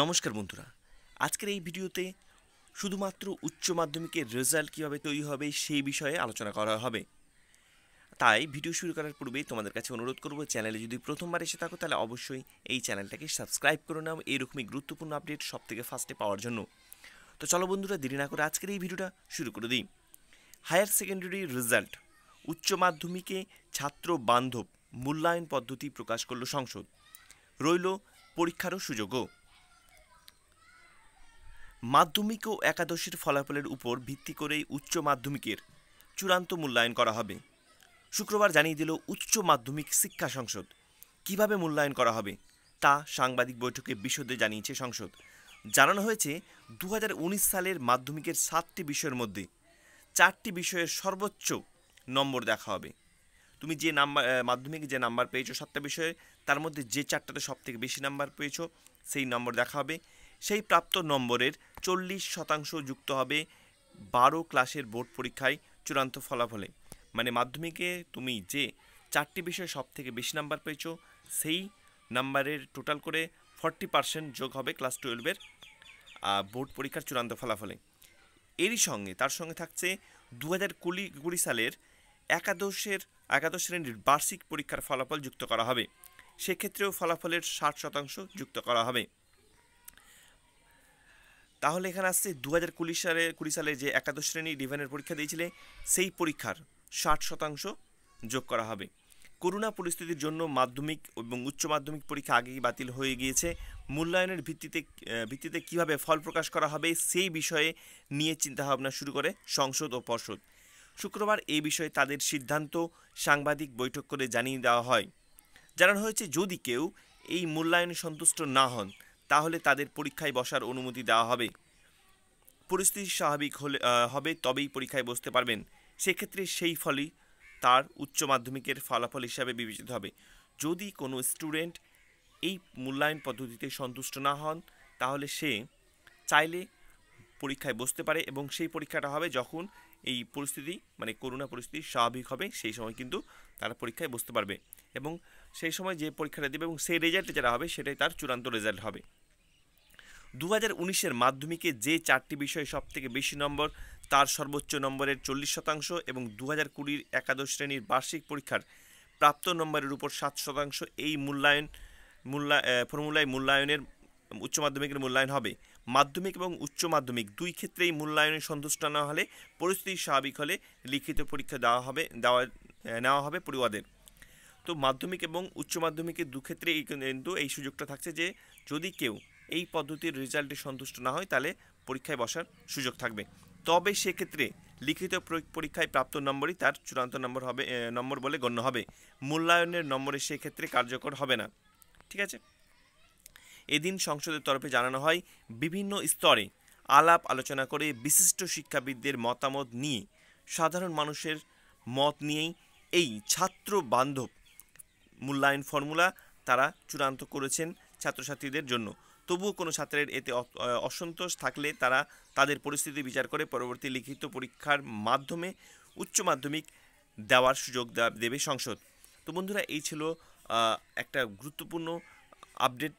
নমস্কার বন্ধুরা আজকের এই ভিডিওতে শুধুমাত্র উচ্চ মাধ্যমিকের রেজাল্ট কীভাবে তৈরি হবে সেই বিষয়ে আলোচনা করা হবে তাই ভিডিও শুরু করার পূর্বে তোমাদের কাছে অনুরোধ করব চ্যানেলে যদি প্রথমবার এসে থাকো তাহলে অবশ্যই এই চ্যানেলটাকে সাবস্ক্রাইব করে নাও এরকমই গুরুত্বপূর্ণ আপডেট সব থেকে ফার্স্টে পাওয়ার জন্য তো চলো বন্ধুরা দেরি না করে আজকের এই ভিডিওটা শুরু করে দিই হায়ার সেকেন্ডারি রেজাল্ট উচ্চ মাধ্যমিকে ছাত্র বান্ধব মূল্যায়ন পদ্ধতি প্রকাশ করল সংসদ রইল পরীক্ষারও সুযোগও মাধ্যমিক ও একাদশীর ফলাফলের উপর ভিত্তি করেই উচ্চ মাধ্যমিকের চূড়ান্ত মূল্যায়ন করা হবে শুক্রবার জানিয়ে দিল উচ্চ মাধ্যমিক শিক্ষা সংসদ কিভাবে মূল্যায়ন করা হবে তা সাংবাদিক বৈঠকে বিশদে জানিয়েছে সংসদ জানানো হয়েছে দু সালের মাধ্যমিকের সাতটি বিষয়ের মধ্যে চারটি বিষয়ের সর্বোচ্চ নম্বর দেখা হবে তুমি যে নাম্বার মাধ্যমিকে যে নাম্বার পেয়েছো সাতটা বিষয়ে তার মধ্যে যে চারটাতে সবথেকে বেশি নাম্বার পেয়েছো সেই নম্বর দেখা হবে সেই প্রাপ্ত নম্বরের চল্লিশ শতাংশ যুক্ত হবে বারো ক্লাসের বোর্ড পরীক্ষায় চূড়ান্ত ফলাফলে মানে মাধ্যমিকে তুমি যে চারটি বিষয়ে সব থেকে বেশি নাম্বার পেয়েছো সেই নাম্বারের টোটাল করে ফর্টি পার্সেন্ট যোগ হবে ক্লাস টুয়েলভের বোর্ড পরীক্ষার চূড়ান্ত ফলাফলে এরই সঙ্গে তার সঙ্গে থাকছে দু হাজার কুড়ি কুড়ি সালের একাদশের একাদশ শ্রেণীর বার্ষিক পরীক্ষার ফলাফল যুক্ত করা হবে সেক্ষেত্রেও ফলাফলের ষাট শতাংশ যুক্ত করা হবে তাহলে এখানে আসছে দু হাজার কুড়ি সালে কুড়ি সালে যে একাদশ শ্রেণী ডিভাইনের পরীক্ষা দিয়েছিলে সেই পরীক্ষার ষাট শতাংশ যোগ করা হবে করোনা পরিস্থিতির জন্য মাধ্যমিক এবং উচ্চ মাধ্যমিক পরীক্ষা আগেই বাতিল হয়ে গিয়েছে মূল্যায়নের ভিত্তিতে ভিত্তিতে কিভাবে ফল প্রকাশ করা হবে সেই বিষয়ে নিয়ে চিন্তাভাবনা শুরু করে সংসদ ও পর্ষদ শুক্রবার এই বিষয়ে তাদের সিদ্ধান্ত সাংবাদিক বৈঠক করে জানিয়ে দেওয়া হয় জানানো হয়েছে যদি কেউ এই মূল্যায়নে সন্তুষ্ট না হন তাহলে তাদের পরীক্ষায় বসার অনুমতি দেওয়া হবে পরিস্থিতি স্বাভাবিক হলে হবে তবেই পরীক্ষায় বসতে পারবেন সেক্ষেত্রে সেই ফলই তার উচ্চ মাধ্যমিকের ফলাফল হিসাবে বিবেচিত হবে যদি কোনো স্টুডেন্ট এই মূল্যায়ন পদ্ধতিতে সন্তুষ্ট না হন তাহলে সে চাইলে পরীক্ষায় বসতে পারে এবং সেই পরীক্ষাটা হবে যখন এই পরিস্থিতি মানে করোনা পরিস্থিতি স্বাভাবিক হবে সেই সময় কিন্তু তারা পরীক্ষায় বসতে পারবে এবং সেই সময় যে পরীক্ষাটা দেবে এবং সেই রেজাল্টে যারা হবে সেটাই তার চূড়ান্ত রেজাল্ট হবে দু হাজার উনিশের মাধ্যমিকে যে চারটি বিষয়ে থেকে বেশি নম্বর তার সর্বোচ্চ নম্বরের চল্লিশ শতাংশ এবং দু হাজার কুড়ির একাদশ শ্রেণীর বার্ষিক পরীক্ষার প্রাপ্ত নম্বরের উপর সাত শতাংশ এই মূল্যায়ন মূল্যা ফর্মুলায় মূল্যায়নের উচ্চ মাধ্যমিকের মূল্যায়ন হবে মাধ্যমিক এবং উচ্চ মাধ্যমিক দুই ক্ষেত্রেই মূল্যায়নে সন্তুষ্ট না হলে পরিস্থিতি স্বাভাবিক হলে লিখিত পরীক্ষা দেওয়া হবে দেওয়া নেওয়া হবে পড়ুয়াদের তো মাধ্যমিক এবং উচ্চ মাধ্যমিকে দুক্ষেত্রে এই কিন্তু এই সুযোগটা থাকছে যে যদি কেউ এই পদ্ধতির রেজাল্টে সন্তুষ্ট না হয় তাহলে পরীক্ষায় বসার সুযোগ থাকবে তবে সেক্ষেত্রে লিখিত পরীক্ষায় প্রাপ্ত নম্বরই তার চূড়ান্ত নম্বর হবে নম্বর বলে গণ্য হবে মূল্যায়নের নম্বরে সেক্ষেত্রে কার্যকর হবে না ঠিক আছে এদিন সংসদের তরফে জানানো হয় বিভিন্ন স্তরে আলাপ আলোচনা করে বিশিষ্ট শিক্ষাবিদদের মতামত নিয়ে সাধারণ মানুষের মত নিয়েই এই ছাত্র বান্ধব মূল্যায়ন ফর্মুলা তারা চূড়ান্ত করেছেন ছাত্রছাত্রীদের জন্য তবুও কোনো ছাত্রের এতে অসন্তোষ থাকলে তারা তাদের পরিস্থিতি বিচার করে পরবর্তী লিখিত পরীক্ষার মাধ্যমে উচ্চ মাধ্যমিক দেওয়ার সুযোগ দেবে সংসদ তো বন্ধুরা এই ছিল একটা গুরুত্বপূর্ণ আপডেট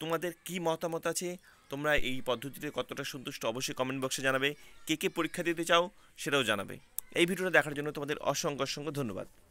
তোমাদের কি মতামত আছে তোমরা এই পদ্ধতিতে কতটা সন্তুষ্ট অবশ্যই কমেন্ট বক্সে জানাবে কে কে পরীক্ষা দিতে চাও সেটাও জানাবে এই ভিডিওটা দেখার জন্য তোমাদের অসংখ্য অসংখ্য ধন্যবাদ